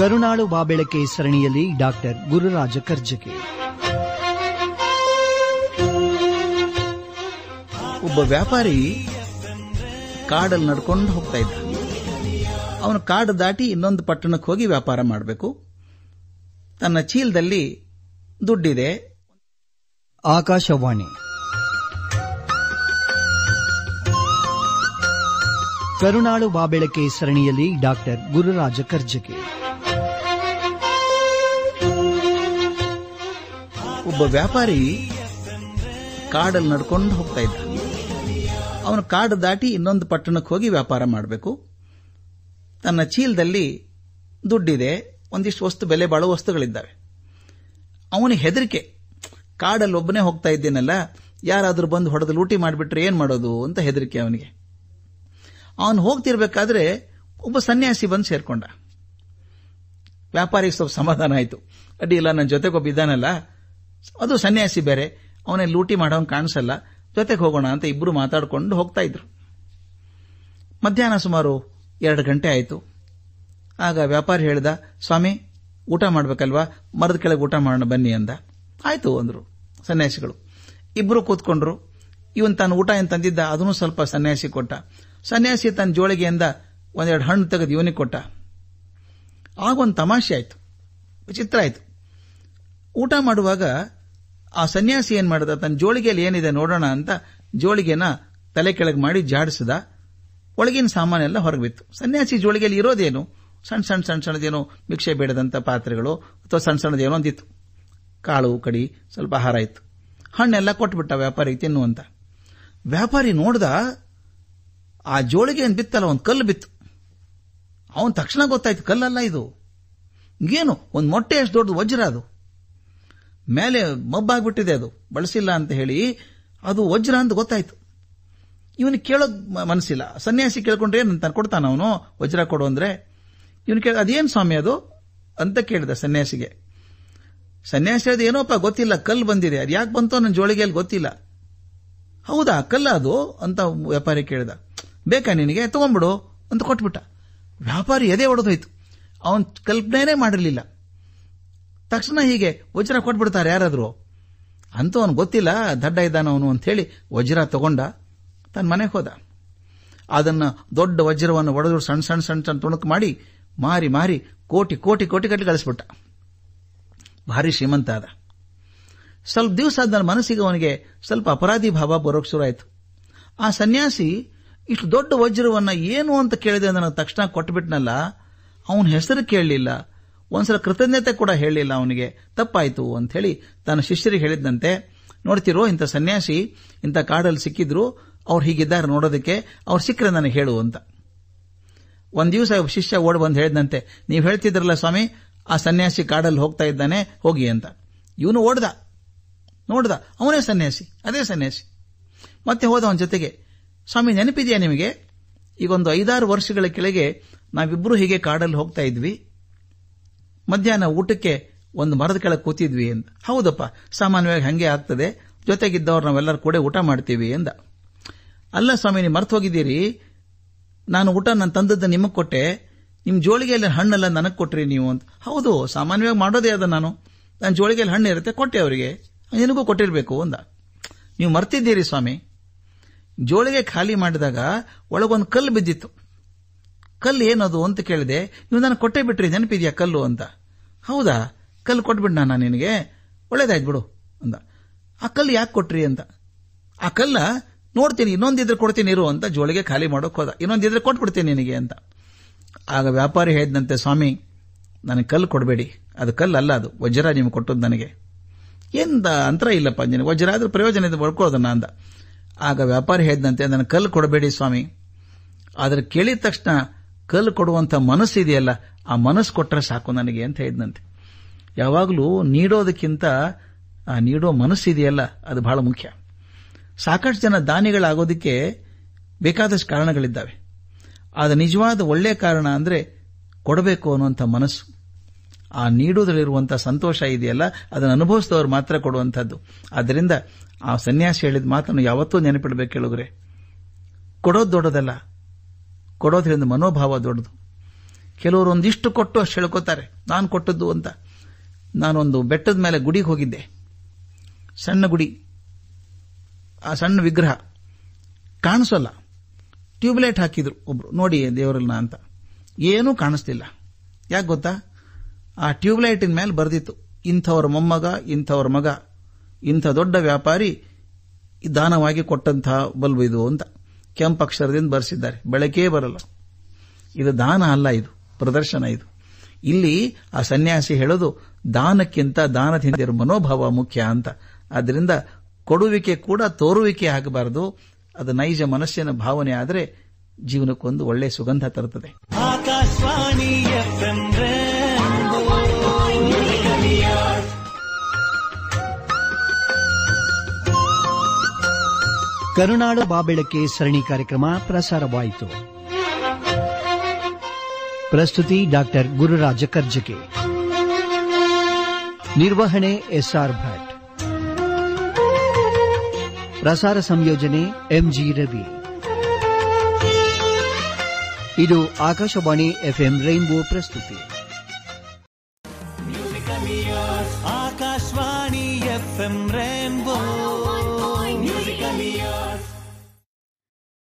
ಕರುಣಾಳು ಬಾಬೆಳಕೆ ಸರಣಿಯಲ್ಲಿ ಡಾಕ್ಟರ್ ಗುರುರಾಜ ಕರ್ಜಕೆ ಒಬ್ಬ ವ್ಯಾಪಾರಿ ಕಾಡಲ್ಲಿ ನಡ್ಕೊಂಡು ಹೋಗ್ತಾ ಇದ್ದ ಅವನು ಕಾಡು ದಾಟಿ ಇನ್ನೊಂದು ಪಟ್ಟಣಕ್ಕೆ ಹೋಗಿ ವ್ಯಾಪಾರ ಮಾಡಬೇಕು ತನ್ನ ಚೀಲದಲ್ಲಿ ದುಡ್ಡಿದೆ ಆಕಾಶವಾಣಿ ಕರುಣಾಳು ಬಾಬೆಳಕೆ ಸರಣಿಯಲ್ಲಿ ಡಾಕ್ಟರ್ ಗುರುರಾಜ ಕರ್ಜಕೆ ಒಬ್ಬ ವ್ಯಾಪಾರಿ ಕಾಡಲ್ಲಿ ನಡ್ಕೊಂಡು ಹೋಗ್ತಾ ಇದ್ದ ಅವನು ಕಾಡು ದಾಟಿ ಇನ್ನೊಂದು ಪಟ್ಟಣಕ್ಕೆ ಹೋಗಿ ವ್ಯಾಪಾರ ಮಾಡಬೇಕು ತನ್ನ ಚೀಲದಲ್ಲಿ ದುಡ್ಡಿದೆ ಒಂದಿಷ್ಟು ವಸ್ತು ಬೆಲೆ ಬಾಳುವ ವಸ್ತುಗಳಿದ್ದಾವೆ ಅವನ ಹೆದರಿಕೆ ಕಾಡಲ್ಲಿ ಒಬ್ಬನೇ ಹೋಗ್ತಾ ಇದ್ದೇನಲ್ಲ ಯಾರಾದರೂ ಬಂದು ಹೊಡೆದು ಲೂಟಿ ಮಾಡಿಬಿಟ್ರೆ ಏನು ಮಾಡೋದು ಅಂತ ಹೆದರಿಕೆ ಅವನಿಗೆ ಅವನು ಹೋಗ್ತಿರ್ಬೇಕಾದ್ರೆ ಒಬ್ಬ ಸನ್ಯಾಸಿ ಬಂದು ಸೇರ್ಕೊಂಡ ವ್ಯಾಪಾರಿಗೆ ಸ್ವಲ್ಪ ಸಮಾಧಾನ ಆಯಿತು ಅಡ್ಡಿ ಇಲ್ಲ ನನ್ನ ಜೊತೆಗೊಬ್ಬ ಇದ್ದಾನಲ್ಲ ಅದು ಸನ್ಯಾಸಿ ಬೇರೆ ಅವನೇ ಲೂಟಿ ಮಾಡೋನ್ ಕಾಣಿಸಲ್ಲ ಜೊತೆಗೆ ಹೋಗೋಣ ಅಂತ ಇಬ್ಬರು ಮಾತಾಡಿಕೊಂಡು ಹೋಗ್ತಾ ಇದ್ರು ಮಧ್ಯಾಹ್ನ ಸುಮಾರು ಎರಡು ಗಂಟೆ ಆಯಿತು ಆಗ ವ್ಯಾಪಾರಿ ಹೇಳಿದ ಸ್ವಾಮಿ ಊಟ ಮಾಡಬೇಕಲ್ವಾ ಮರದ ಕೆಳಗೆ ಊಟ ಮಾಡೋಣ ಬನ್ನಿ ಅಂದ ಆಯಿತು ಅಂದರು ಸನ್ಯಾಸಿಗಳು ಇಬ್ಬರು ಕೂತ್ಕೊಂಡ್ರು ಇವನ್ ತನ್ನ ಊಟ ಏನು ತಂದಿದ್ದ ಅದನ್ನು ಸ್ವಲ್ಪ ಸನ್ಯಾಸಿ ಕೊಟ್ಟ ಸನ್ಯಾಸಿ ತನ್ನ ಜೋಳಿಗೆಯಿಂದ ಒಂದೆರಡು ಹಣ್ಣು ತೆಗೆದು ಇವನಿಗೆ ಕೊಟ್ಟ ಆಗೊಂದು ತಮಾಷೆ ಆಯಿತು ವಿಚಿತ್ರ ಆಯಿತು ಊಟ ಮಾಡುವಾಗ ಆ ಸನ್ಯಾಸಿ ಏನ್ ಮಾಡಿದ ತನ್ನ ಜೋಳಿಗೆಯಲ್ಲಿ ಏನಿದೆ ನೋಡೋಣ ಅಂತ ಜೋಳಿಗೆನ ತಲೆ ಕೆಳಗೆ ಮಾಡಿ ಜಾಡಿಸಿದ ಒಳಗಿನ ಸಾಮಾನೆಲ್ಲ ಬಿತ್ತು ಸನ್ಯಾಸಿ ಜೋಳಿಗೆಯಲ್ಲಿ ಇರೋದೇನು ಸಣ್ಣ ಸಣ್ಣ ಸಣ್ಣ ಸಣ್ಣದೇನೋ ಭಿಕ್ಷೆ ಬೇಡದಂಥ ಪಾತ್ರೆಗಳು ಅಥವಾ ಸಣ್ಣ ಸಣ್ಣದೇನೋ ಒಂದಿತ್ತು ಕಾಳು ಕಡಿ ಸ್ವಲ್ಪ ಆಹಾರ ಇತ್ತು ಹಣ್ಣೆಲ್ಲ ಕೊಟ್ಬಿಟ್ಟ ವ್ಯಾಪಾರಿ ತಿನ್ನು ಅಂತ ವ್ಯಾಪಾರಿ ನೋಡ್ದ ಆ ಜೋಳಿಗೆ ಏನು ಬಿತ್ತಲ್ಲ ಒಂದು ಕಲ್ಲು ಬಿತ್ತು ಅವನು ತಕ್ಷಣ ಗೊತ್ತಾಯ್ತು ಕಲ್ಲಲ್ಲ ಇದು ಏನು ಒಂದು ಮೊಟ್ಟೆ ಎಷ್ಟು ದೊಡ್ಡದು ವಜ್ರ ಅದು ಮೇಲೆ ಮಬ್ಬಾಗ್ಬಿಟ್ಟಿದೆ ಅದು ಬಳಸಿಲ್ಲ ಅಂತ ಹೇಳಿ ಅದು ವಜ್ರ ಅಂತ ಗೊತ್ತಾಯ್ತು ಇವನು ಕೇಳೋದ್ ಮನಸ್ಸಿಲ್ಲ ಸನ್ಯಾಸಿ ಕೇಳ್ಕೊಂಡ್ರೆ ಏನಂತ ಕೊಡ್ತಾನ ಅವನು ವಜ್ರ ಕೊಡು ಅಂದ್ರೆ ಇವನು ಕೇಳ ಅದೇನು ಸ್ವಾಮಿ ಅದು ಅಂತ ಕೇಳಿದ ಸನ್ಯಾಸಿಗೆ ಸನ್ಯಾಸಿ ಅದು ಏನೋಪ್ಪ ಗೊತ್ತಿಲ್ಲ ಕಲ್ಲು ಬಂದಿದೆ ಅದು ಯಾಕೆ ಬಂತು ನನ್ನ ಜೋಳಿಗೆಯಲ್ಲಿ ಗೊತ್ತಿಲ್ಲ ಹೌದಾ ಕಲ್ಲ ಅದು ಅಂತ ವ್ಯಾಪಾರಿ ಕೇಳಿದ ಬೇಕಾ ನಿನಗೆ ತಗೊಂಡ್ಬಿಡು ಅಂತ ಕೊಟ್ಬಿಟ್ಟ ವ್ಯಾಪಾರಿ ಎದೆ ಹೊಡೆದೋಯ್ತು ಅವನ್ ಕಲ್ಪನೆ ಮಾಡಿರಲಿಲ್ಲ ತಕ್ಷಣ ಹೀಗೆ ವಜ್ರ ಕೊಟ್ಬಿಡ್ತಾರೆ ಯಾರಾದರೂ ಅಂತೂ ಅವನು ಗೊತ್ತಿಲ್ಲ ದಡ್ಡ ಇದ್ದಾನ ಅವನು ಅಂಥೇಳಿ ವಜ್ರ ತಗೊಂಡ ತನ್ನ ಮನೆಗೆ ಹೋದ ಅದನ್ನು ದೊಡ್ಡ ವಜ್ರವನ್ನು ಒಡೆದು ಸಣ್ಣ ಸಣ್ಣ ಸಣ್ಣ ಸಣ್ಣ ತುಣುಕು ಮಾಡಿ ಮಾರಿ ಮಾರಿ ಕೋಟಿ ಕೋಟಿ ಕೋಟಿ ಕಟ್ಟಿ ಕಳಿಸ್ಬಿಟ್ಟ ಭಾರಿ ಶ್ರೀಮಂತ ಆದ ಸ್ವಲ್ಪ ದಿವಸ ಆದ ಮನಸ್ಸಿಗೆ ಅವನಿಗೆ ಸ್ವಲ್ಪ ಅಪರಾಧಿ ಭಾವ ಬರೋಕ್ಕೆ ಶುರುವಾಯಿತು ಆ ಸನ್ಯಾಸಿ ಇಷ್ಟು ದೊಡ್ಡ ವಜ್ರವನ್ನು ಏನು ಅಂತ ಕೇಳಿದೆ ನನಗೆ ತಕ್ಷಣ ಕೊಟ್ಬಿಟ್ನಲ್ಲ ಅವನ ಹೆಸರು ಕೇಳಲಿಲ್ಲ ಒಂದ್ಸಲ ಕೃತಜ್ಞತೆ ಕೂಡ ಹೇಳಿಲ್ಲ ಅವನಿಗೆ ತಪ್ಪಾಯಿತು ಅಂತ ಹೇಳಿ ತನ್ನ ಶಿಷ್ಯರಿಗೆ ಹೇಳಿದ್ದಂತೆ ನೋಡ್ತಿರೋ ಇಂಥ ಸನ್ಯಾಸಿ ಇಂಥ ಕಾಡಲ್ಲಿ ಸಿಕ್ಕಿದ್ರು ಅವ್ರು ಹೀಗಿದ್ದಾರೆ ನೋಡೋದಕ್ಕೆ ಅವ್ರು ಸಿಕ್ಕರೆ ನನಗೆ ಹೇಳು ಅಂತ ಒಂದು ದಿವಸ ಶಿಷ್ಯ ಓಡ್ ಬಂದು ಹೇಳಿದಂತೆ ನೀವು ಹೇಳ್ತಿದ್ರಲ್ಲ ಸ್ವಾಮಿ ಆ ಸನ್ಯಾಸಿ ಕಾಡಲ್ಲಿ ಹೋಗ್ತಾ ಇದ್ದಾನೆ ಹೋಗಿ ಅಂತ ಇವನು ಓಡ್ದ ನೋಡ್ದ ಅವನೇ ಸನ್ಯಾಸಿ ಅದೇ ಸನ್ಯಾಸಿ ಮತ್ತೆ ಹೋದ ಅವನ ಜೊತೆಗೆ ಸ್ವಾಮಿ ನೆನಪಿದೆಯಾ ನಿಮಗೆ ಈಗ ಒಂದು ಐದಾರು ವರ್ಷಗಳ ಕೆಳಗೆ ನಾವಿಬ್ಬರು ಹೀಗೆ ಕಾಡಲ್ಲಿ ಹೋಗ್ತಾ ಇದ್ವಿ ಮಧ್ಯಾಹ್ನ ಊಟಕ್ಕೆ ಒಂದು ಮರದ ಕೆಳಗೆ ಕೂತಿದ್ವಿ ಅಂತ ಹೌದಪ್ಪ ಸಾಮಾನ್ಯವಾಗಿ ಹಾಗೆ ಆಗ್ತದೆ ಜೊತೆಗಿದ್ದವ್ರು ನಾವೆಲ್ಲರೂ ಕೂಡ ಊಟ ಮಾಡ್ತೀವಿ ಎಂದ ಅಲ್ಲ ಸ್ವಾಮಿ ನೀವು ಮರ್ತು ಹೋಗಿದ್ದೀರಿ ನಾನು ಊಟ ನಾನು ತಂದದ್ದು ನಿಮಗೆ ಕೊಟ್ಟೆ ನಿಮ್ಮ ಜೋಳಿಗೆಯಲ್ಲಿ ಹಣ್ಣೆಲ್ಲ ನನಗೆ ಕೊಟ್ರಿ ನೀವು ಅಂತ ಹೌದು ಸಾಮಾನ್ಯವಾಗಿ ಮಾಡೋದೇ ಅದ ನಾನು ನನ್ನ ಜೋಳಿಗೆಯಲ್ಲಿ ಹಣ್ಣು ಇರುತ್ತೆ ಕೊಟ್ಟೆ ಅವರಿಗೆ ನಿನಗೂ ಕೊಟ್ಟಿರಬೇಕು ಅಂದ ನೀವು ಮರ್ತಿದ್ದೀರಿ ಸ್ವಾಮಿ ಜೋಳಿಗೆ ಖಾಲಿ ಮಾಡಿದಾಗ ಒಳಗೊಂದು ಕಲ್ಲು ಬಿದ್ದಿತ್ತು ಕಲ್ಲು ಏನದು ಅಂತ ಕೇಳಿದೆ ನೀವು ನನಗೆ ಕೊಟ್ಟೆ ಬಿಟ್ರಿ ನೆನಪಿದೆಯಾ ಕಲ್ಲು ಅಂತ ಹೌದಾ ಕಲ್ಲು ಕೊಟ್ಬಿಡ್ನ ನಾನು ನಿನಗೆ ಒಳ್ಳೇದಾಯ್ತು ಬಿಡು ಅಂದ ಆ ಕಲ್ಲು ಯಾಕೆ ಕೊಟ್ರಿ ಅಂತ ಆ ಕಲ್ಲ ನೋಡ್ತೀನಿ ಇನ್ನೊಂದಿದ್ರೆ ಕೊಡ್ತೀನಿ ಇರು ಅಂತ ಜೋಳಿಗೆ ಖಾಲಿ ಮಾಡೋಕೆ ಹೋದ ಇನ್ನೊಂದಿದ್ರೆ ಕೊಟ್ಬಿಡ್ತೀನಿ ನಿನಗೆ ಅಂತ ಆಗ ವ್ಯಾಪಾರಿ ಹೇಳಿದಂತೆ ಸ್ವಾಮಿ ನನಗೆ ಕಲ್ಲು ಕೊಡಬೇಡಿ ಅದು ಕಲ್ಲು ಅಲ್ಲ ಅದು ವಜ್ರ ನಿಮ್ಗೆ ಕೊಟ್ಟದ್ದು ನನಗೆ ಎಂದ ಅಂತರ ಇಲ್ಲಪ್ಪ ನಿನಗೆ ವಜ್ರ ಆದ್ರೆ ಪ್ರಯೋಜನ ಇದು ಬಳ್ಕೊಳ್ದನ್ನ ಅಂದ ಆಗ ವ್ಯಾಪಾರಿ ಹೇಳಿದಂತೆ ನನಗೆ ಕಲ್ಲು ಕೊಡಬೇಡಿ ಸ್ವಾಮಿ ಆದರೆ ಕೇಳಿದ ತಕ್ಷಣ ಕಲ್ಲು ಕೊಡುವಂಥ ಮನಸ್ಸಿದೆಯಲ್ಲ ಆ ಮನಸ್ಸು ಕೊಟ್ಟರೆ ಸಾಕು ನನಗೆ ಅಂತ ಹೇಳಿದ್ನಂತೆ ಯಾವಾಗಲೂ ನೀಡೋದಕ್ಕಿಂತ ಆ ನೀಡೋ ಮನಸ್ಸಿದೆಯಲ್ಲ ಅದು ಬಹಳ ಮುಖ್ಯ ಸಾಕಷ್ಟು ಜನ ದಾನಿಗಳಾಗೋದಕ್ಕೆ ಬೇಕಾದಷ್ಟು ಕಾರಣಗಳಿದ್ದಾವೆ ಅದು ನಿಜವಾದ ಒಳ್ಳೆಯ ಕಾರಣ ಅಂದರೆ ಕೊಡಬೇಕು ಅನ್ನುವಂಥ ಮನಸ್ಸು ಆ ನೀಡುವುದರಲ್ಲಿರುವಂಥ ಸಂತೋಷ ಇದೆಯಲ್ಲ ಅದನ್ನು ಅನುಭವಿಸಿದವರು ಮಾತ್ರ ಕೊಡುವಂಥದ್ದು ಆದ್ದರಿಂದ ಆ ಸನ್ಯಾಸಿ ಹೇಳಿದ ಮಾತನ್ನು ಯಾವತ್ತೂ ನೆನಪಿಡಬೇಕು ಹೇಳಿದ್ರೆ ಕೊಡೋದು ದೊಡ್ಡದಲ್ಲ ಕೊಡೋದ್ರಿಂದ ಮನೋಭಾವ ದೊಡ್ಡದು ಕೆಲವರು ಒಂದಿಷ್ಟು ಕೊಟ್ಟು ಅಷ್ಟು ಹೇಳ್ಕೋತಾರೆ ನಾನು ಕೊಟ್ಟದ್ದು ಅಂತ ನಾನೊಂದು ಬೆಟ್ಟದ ಮೇಲೆ ಗುಡಿಗೆ ಹೋಗಿದ್ದೆ ಸಣ್ಣ ಗುಡಿ ಆ ಸಣ್ಣ ವಿಗ್ರಹ ಕಾಣಿಸಲ್ಲ ಟ್ಯೂಬ್ಲೈಟ್ ಹಾಕಿದ್ರು ಒಬ್ರು ನೋಡಿ ದೇವರಲ್ಲ ಅಂತ ಏನೂ ಕಾಣಿಸ್ತಿಲ್ಲ ಯಾಕೆ ಗೊತ್ತಾ ಆ ಟ್ಯೂಬ್ಲೈಟಿನ ಮೇಲೆ ಬರೆದಿತ್ತು ಇಂಥವ್ರ ಮೊಮ್ಮಗ ಇಂಥವ್ರ ಮಗ ಇಂಥ ದೊಡ್ಡ ವ್ಯಾಪಾರಿ ದಾನವಾಗಿ ಕೊಟ್ಟಂತಹ ಬಲ್ಬು ಇದು ಅಂತ ಕೆಂಪಕ್ಷರದಿಂದ ಬರೆಸಿದ್ದಾರೆ ಬೆಳಕೇ ಬರಲ್ಲ ಇದು ದಾನ ಅಲ್ಲ ಇದು ಪ್ರದರ್ಶನ ಇದು ಇಲ್ಲಿ ಆ ಸನ್ಯಾಸಿ ಹೇಳೋದು ದಾನಕ್ಕಿಂತ ದಾನದಿಂದ ಮನೋಭಾವ ಮುಖ್ಯ ಅಂತ ಆದ್ದರಿಂದ ಕೊಡುವಿಕೆ ಕೂಡ ತೋರುವಿಕೆ ಆಗಬಾರದು ಅದು ನೈಜ ಮನಸ್ಸಿನ ಭಾವನೆ ಆದರೆ ಜೀವನಕ್ಕೊಂದು ಒಳ್ಳೆಯ ಸುಗಂಧ ತರುತ್ತದೆ ಕರುನಾಡು ಬಾಬೆಳಕೆ ಸರಣಿ ಕಾರ್ಯಕ್ರಮ ಪ್ರಸಾರವಾಯಿತು ಪ್ರಸ್ತುತಿ ಡಾಕ್ಟರ್ ಗುರುರಾಜ ಕರ್ಜಕೆ ನಿರ್ವಹಣೆ ಎಸ್ಆರ್ ಭಟ್ ಪ್ರಸಾರ ಸಂಯೋಜನೆ ಎಂಜಿ ರವಿ ಇದು ಆಕಾಶವಾಣಿ ಎಫ್ಎಂ ರೈನ್ಬೋ ಪ್ರಸ್ತುತಿ ಆಕಾಶವಾಣಿ ಎಫ್ಎಂ ರೈನ್ಬೋ